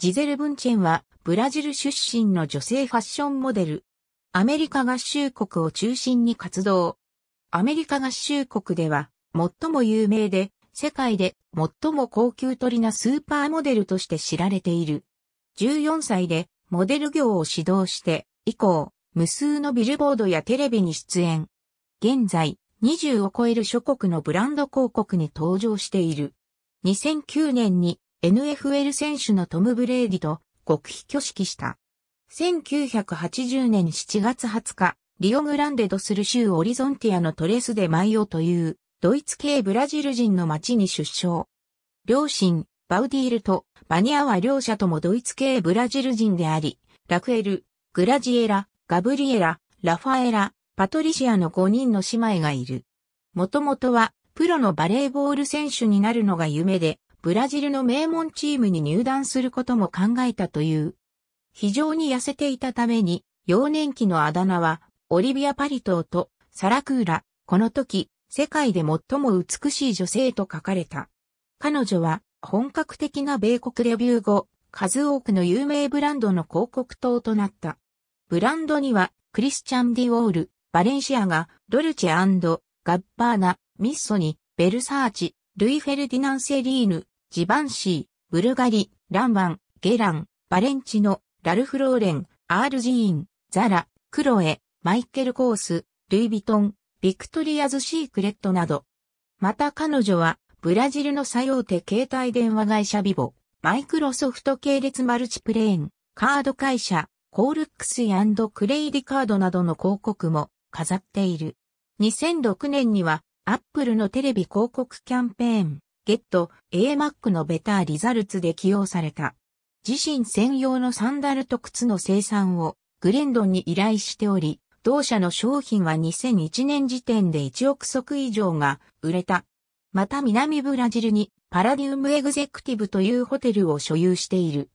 ジゼル・ブンチェンは、ブラジル出身の女性ファッションモデル。アメリカ合衆国を中心に活動。アメリカ合衆国では、最も有名で、世界で最も高級鳥なスーパーモデルとして知られている。14歳で、モデル業を指導して、以降、無数のビルボードやテレビに出演。現在、20を超える諸国のブランド広告に登場している。2009年に NFL 選手のトム・ブレーディと極秘挙式した。1980年7月20日、リオグランデドする州オリゾンティアのトレスでマイオというドイツ系ブラジル人の町に出生。両親、バウディールとバニアは両者ともドイツ系ブラジル人であり、ラクエル、グラジエラ、ガブリエラ、ラファエラ、パトリシアの5人の姉妹がいる。もともとはプロのバレーボール選手になるのが夢で、ブラジルの名門チームに入団することも考えたという。非常に痩せていたために、幼年期のあだ名は、オリビア・パリトーとサラクーラ、この時、世界で最も美しい女性と書かれた。彼女は、本格的な米国レビュー後、数多くの有名ブランドの広告塔となった。ブランドには、クリスチャン・ディオール、バレンシアが、ドルチェガッバーナ、ミッソニ、ベルサーチ、ルイ・フェルディナン・セリーヌ、ジバンシー、ブルガリ、ランワン、ゲラン、バレンチノ、ラルフ・ローレン、アール・ジーン、ザラ、クロエ、マイケル・コース、ルイ・ヴィトン、ビクトリアズ・シークレットなど。また彼女は、ブラジルの最大手携帯電話会社ビボ、マイクロソフト系列マルチプレーン、カード会社、コールックスクレイディカードなどの広告も飾っている。2006年にはアップルのテレビ広告キャンペーン、ゲット AMAC のベターリザルツで起用された。自身専用のサンダルと靴の生産をグレンドンに依頼しており、同社の商品は2001年時点で1億足以上が売れた。また南ブラジルにパラディウムエグゼクティブというホテルを所有している。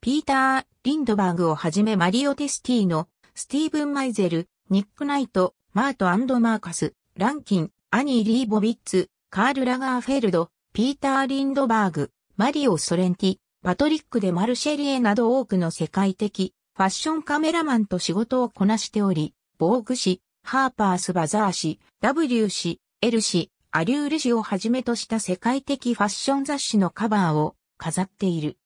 ピーター・リンドバーグをはじめマリオ・テスティーノ、スティーブン・マイゼル、ニック・ナイト、マート・マーカス、ランキン、アニー・リーボビッツ、カール・ラガーフェルド、ピーター・リンドバーグ、マリオ・ソレンティ、パトリック・デ・マルシェリエなど多くの世界的ファッションカメラマンと仕事をこなしており、ボーグ氏、ハーパース・バザー氏、W 氏、L 氏、アリュール氏をはじめとした世界的ファッション雑誌のカバーを飾っている。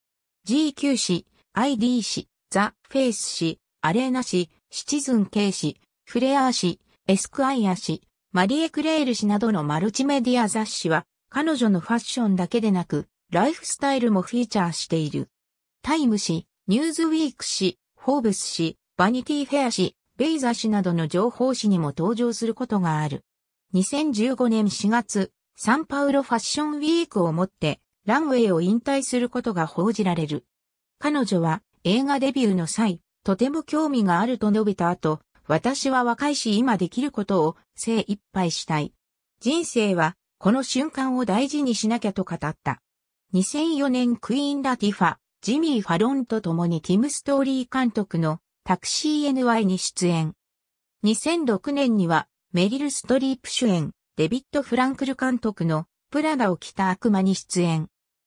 GQ 氏、ID 氏、ザ・フェイス氏、アレーナ氏、シチズンケイ氏、フレアー氏、エスクアイア氏、マリエ・クレール氏などのマルチメディア雑誌は、彼女のファッションだけでなく、ライフスタイルもフィーチャーしている。タイム誌、ニューズウィーク誌、フォーブス誌、バニティフェア誌、ベイザ誌などの情報誌にも登場することがある。2015年4月、サンパウロファッションウィークをもって、ランウェイを引退することが報じられる。彼女は映画デビューの際、とても興味があると述べた後、私は若いし今できることを精一杯したい。人生はこの瞬間を大事にしなきゃと語った。2004年クイーン・ラティファ、ジミー・ファロンと共にティム・ストーリー監督のタクシー NY に出演。2006年にはメリル・ストリープ主演、デビッド・フランクル監督のプラダを着た悪魔に出演。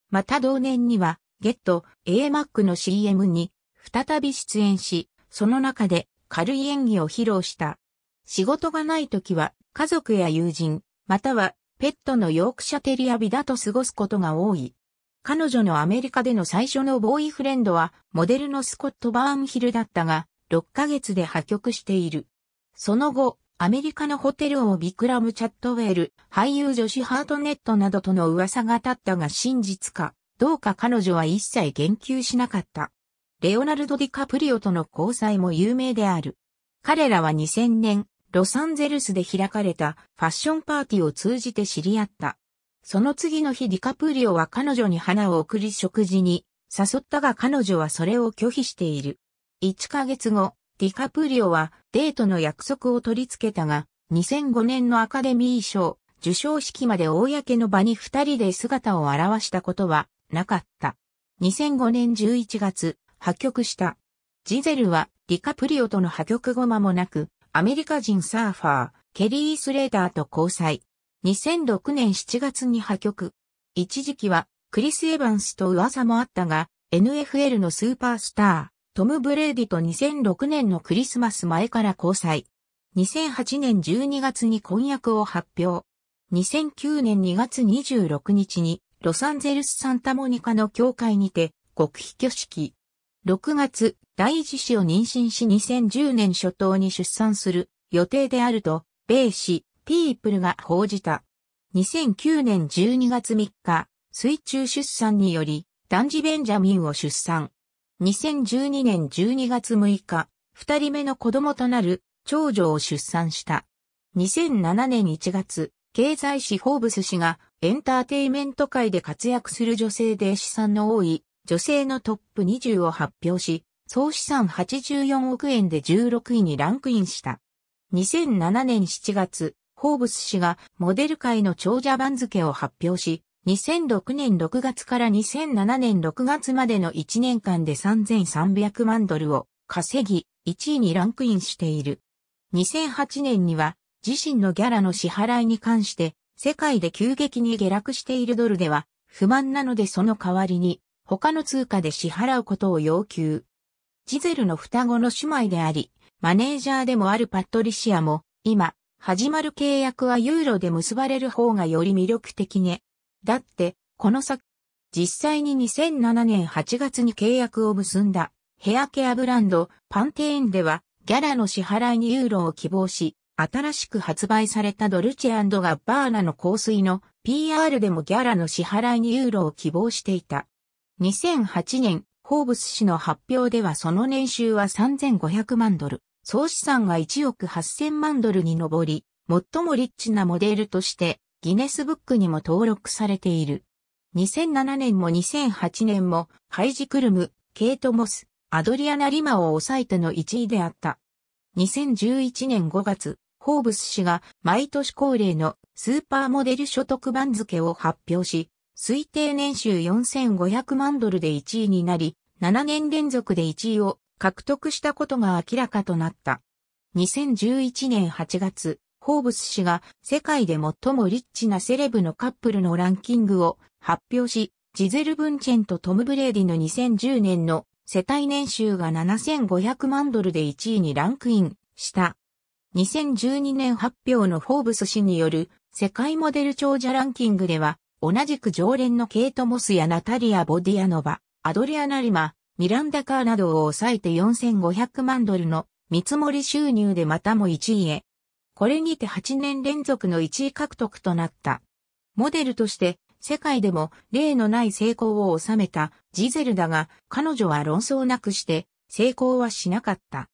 また同年にはゲット A マックの CM に再び出演し、その中で軽い演技を披露した。仕事がない時は家族や友人、またはペットのヨークシャテリアビだと過ごすことが多い。彼女のアメリカでの最初のボーイフレンドはモデルのスコット・バーンヒルだったが、6ヶ月で破局している。その後、アメリカのホテルをビクラム・チャットウェル、俳優女子ハートネットなどとの噂が立ったが真実か、どうか彼女は一切言及しなかった。レオナルド・ディカプリオとの交際も有名である。彼らは2000年、ロサンゼルスで開かれたファッションパーティーを通じて知り合った。その次の日ディカプリオは彼女に花を贈り食事に誘ったが彼女はそれを拒否している。1ヶ月後、ディカプリオはデートの約束を取り付けたが、2005年のアカデミー賞受賞式まで公の場に二人で姿を現したことはなかった。2005年11月、破局した。ジゼルはディカプリオとの破局後間もなく、アメリカ人サーファー、ケリー・スレーターと交際。2006年7月に破局。一時期はクリス・エヴァンスと噂もあったが、NFL のスーパースター、トム・ブレーディと2006年のクリスマス前から交際。2008年12月に婚約を発表。2009年2月26日にロサンゼルス・サンタモニカの教会にて極秘挙式。6月、第一子を妊娠し2010年初頭に出産する予定であると、米紙、ピープルが報じた。2009年12月3日、水中出産により、男児ベンジャミンを出産。2012年12月6日、二人目の子供となる長女を出産した。2007年1月、経済誌フォーブス氏がエンターテイメント界で活躍する女性で資産の多い女性のトップ20を発表し、総資産84億円で16位にランクインした。2007年7月、ホーブス氏がモデル界の長者番付を発表し、2006年6月から2007年6月までの1年間で3300万ドルを稼ぎ、1位にランクインしている。2008年には自身のギャラの支払いに関して世界で急激に下落しているドルでは不満なのでその代わりに他の通貨で支払うことを要求。ジゼルの双子の姉妹であり、マネージャーでもあるパットリシアも、今、始まる契約はユーロで結ばれる方がより魅力的ね。だって、この先、実際に2007年8月に契約を結んだ、ヘアケアブランド、パンテーンでは、ギャラの支払いにユーロを希望し、新しく発売されたドルチェガッバーナの香水の PR でもギャラの支払いにユーロを希望していた。2008年、ホーブス氏の発表ではその年収は3500万ドル、総資産は1億8000万ドルに上り、最もリッチなモデルとしてギネスブックにも登録されている。2007年も2008年もハイジクルム、ケイト・モス、アドリアナ・リマを抑えての1位であった。2011年5月、ホーブス氏が毎年恒例のスーパーモデル所得番付を発表し、推定年収4500万ドルで1位になり、7年連続で1位を獲得したことが明らかとなった。2011年8月、ホーブス氏が世界で最もリッチなセレブのカップルのランキングを発表し、ジゼル・ブンチェンとトム・ブレーディの2010年の世帯年収が7500万ドルで1位にランクインした。2012年発表のフォーブス氏による世界モデル長者ランキングでは同じく常連のケイト・モスやナタリア・ボディアノバ、アドリアナ・リマ、ミランダ・カーなどを抑えて4500万ドルの見積もり収入でまたも1位へ。これにて8年連続の1位獲得となった。モデルとして世界でも例のない成功を収めたジゼルだが彼女は論争なくして成功はしなかった。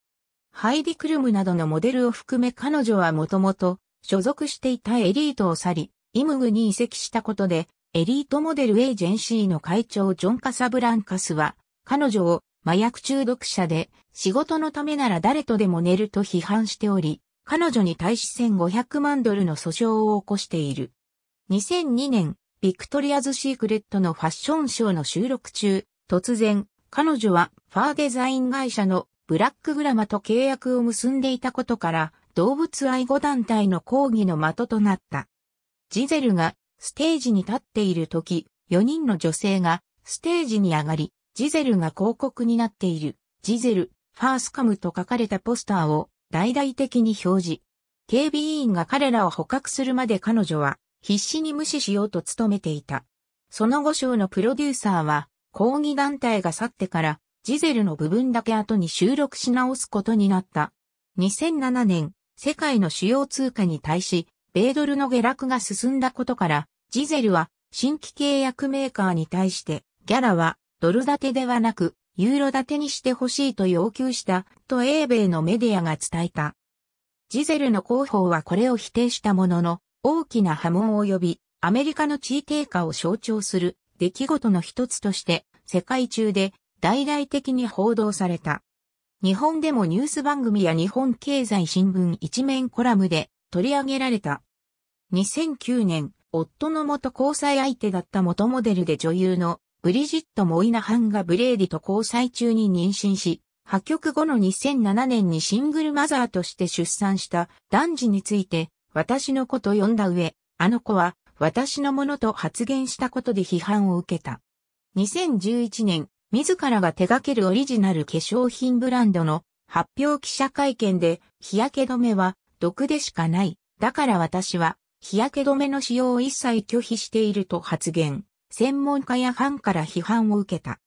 ハイディ・クルムなどのモデルを含め彼女はもともと所属していたエリートを去り、イムグに移籍したことで、エリートモデルエージェンシーの会長ジョン・カサブランカスは、彼女を麻薬中毒者で、仕事のためなら誰とでも寝ると批判しており、彼女に対し1500万ドルの訴訟を起こしている。2002年、ビクトリアズ・シークレットのファッションショーの収録中、突然、彼女はファーデザイン会社のブラックグラマと契約を結んでいたことから、動物愛護団体の抗議の的となった。ジゼルがステージに立っている時、4人の女性がステージに上がり、ジゼルが広告になっている、ジゼル、ファースカムと書かれたポスターを大々的に表示。警備委員が彼らを捕獲するまで彼女は必死に無視しようと努めていた。その後章のプロデューサーは抗議団体が去ってからジゼルの部分だけ後に収録し直すことになった。2007年、世界の主要通貨に対し米ドルの下落が進んだことから、ジゼルは新規契約メーカーに対して、ギャラはドル建てではなく、ユーロ建てにしてほしいと要求した、と英米のメディアが伝えた。ジゼルの広報はこれを否定したものの、大きな波紋を呼び、アメリカの地位低下を象徴する出来事の一つとして、世界中で大々的に報道された。日本でもニュース番組や日本経済新聞一面コラムで取り上げられた。2009年、夫の元交際相手だった元モデルで女優のブリジット・モイナハンがブレーディと交際中に妊娠し、破局後の2007年にシングルマザーとして出産した男児について、私の子と呼んだ上、あの子は私のものと発言したことで批判を受けた。2011年、自らが手掛けるオリジナル化粧品ブランドの発表記者会見で、日焼け止めは毒でしかない。だから私は日焼け止めの使用を一切拒否していると発言。専門家やファンから批判を受けた。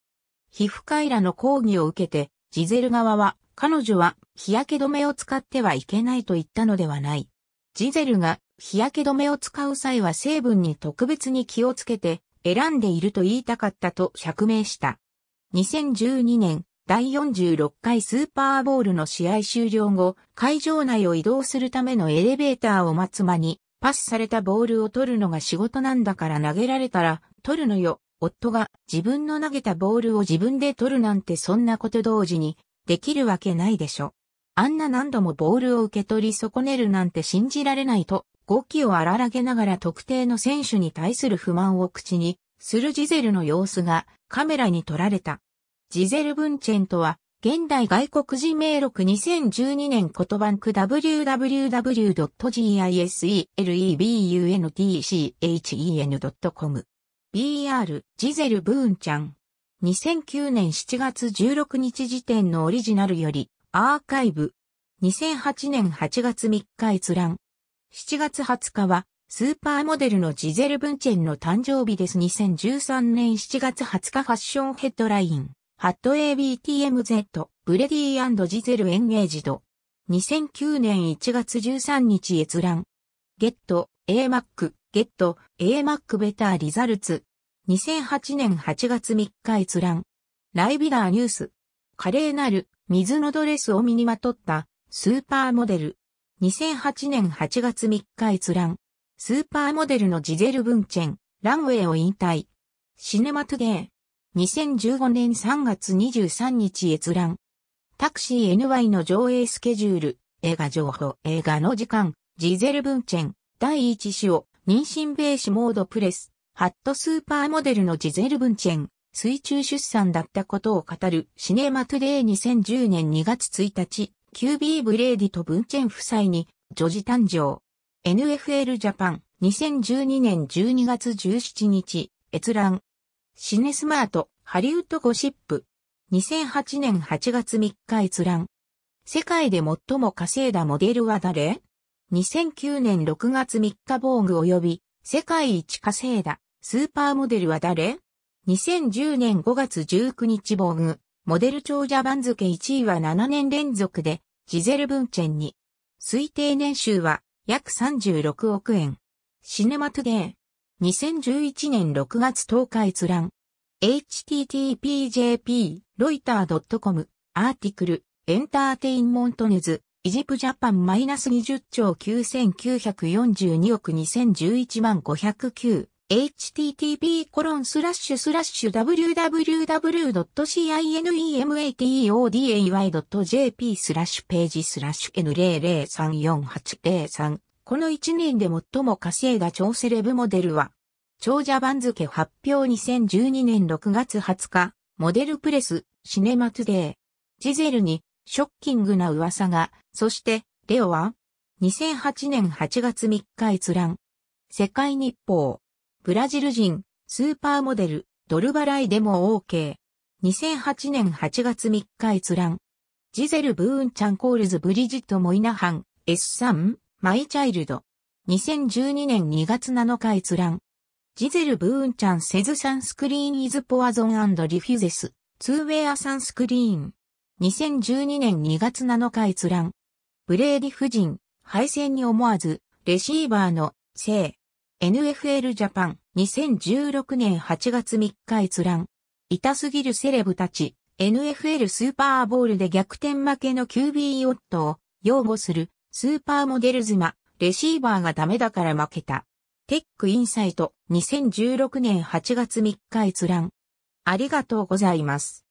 皮膚科医らの抗議を受けて、ジゼル側は、彼女は日焼け止めを使ってはいけないと言ったのではない。ジゼルが日焼け止めを使う際は成分に特別に気をつけて選んでいると言いたかったと釈明した。2012年第46回スーパーボールの試合終了後、会場内を移動するためのエレベーターを待つ間にパスされたボールを取るのが仕事なんだから投げられたら、取るのよ。夫が自分の投げたボールを自分で取るなんてそんなこと同時にできるわけないでしょ。あんな何度もボールを受け取り損ねるなんて信じられないと、語気を荒らげながら特定の選手に対する不満を口にするジゼルの様子がカメラに撮られた。ジゼル・ブンチェンとは現代外国人名録2012年言葉ンク www.giselebundchen.com BR ジゼル・ブーンちゃん2009年7月16日時点のオリジナルよりアーカイブ2008年8月3日閲覧7月20日はスーパーモデルのジゼル・ブンチェンの誕生日です。2013年7月20日ファッションヘッドライン。ハット ABTMZ、ブレディジゼルエンゲージド。2009年1月13日閲覧。ゲット、AMAC、ゲット、AMAC ベターリザルツ。2008年8月3日閲覧。ライビラーニュース。華麗なる、水のドレスを身にまとった、スーパーモデル。2008年8月3日閲覧。スーパーモデルのジゼル・ブンチェン、ランウェイを引退。シネマトゥデー。2015年3月23日閲覧。タクシー NY の上映スケジュール、映画情報、映画の時間、ジゼル・ブンチェン、第1子を、妊娠ベーシモードプレス、ハットスーパーモデルのジゼル・ブンチェン、水中出産だったことを語るシネマトゥデイ2010年2月1日、キュービー・ブレーディとブンチェン夫妻に、女児誕生。NFL ジャパン、2012年12月17日、閲覧。シネスマート、ハリウッドゴシップ。2008年8月3日閲覧。世界で最も稼いだモデルは誰 ?2009 年6月3日防具及び世界一稼いだスーパーモデルは誰 ?2010 年5月19日防具モデル長者番付1位は7年連続でジゼル・ブンチェンに推定年収は約36億円。シネマトゥデー。2011年6月10日閲覧。http://jp, ロイター .com、アーティクル、エンターテインモントネズ、イジプジャパンマイナス20兆9942億2011万509。http コロンスラッシュスラッシュ www.cinematoday.jp スラッシュページスラッシュ n0034803 この1年で最も稼いだ超セレブモデルは、長者番付発表2012年6月20日、モデルプレス、シネマトゥデー。ジゼルに、ショッキングな噂が、そして、レオは、2008年8月3日閲覧。世界日報。ブラジル人、スーパーモデル、ドル払いでも OK。2008年8月3日閲覧。ジゼル・ブーンちゃんコールズ・ブリジット・モイナハン、S3、マイチャイルド。2012年2月7日閲覧。ジゼル・ブーンちゃんセズ・サンスクリーン・イズ・ポアゾン・リフュゼス。ツーウェア・サンスクリーン。2012年2月7日閲覧。ブレーディ夫人、敗戦に思わず、レシーバーの、せ NFL ジャパン、2016年8月3日閲覧。痛すぎるセレブたち、NFL スーパーボールで逆転負けの QB 夫を擁護するスーパーモデル妻、レシーバーがダメだから負けた。テックインサイト2016年8月3日閲覧。ありがとうございます。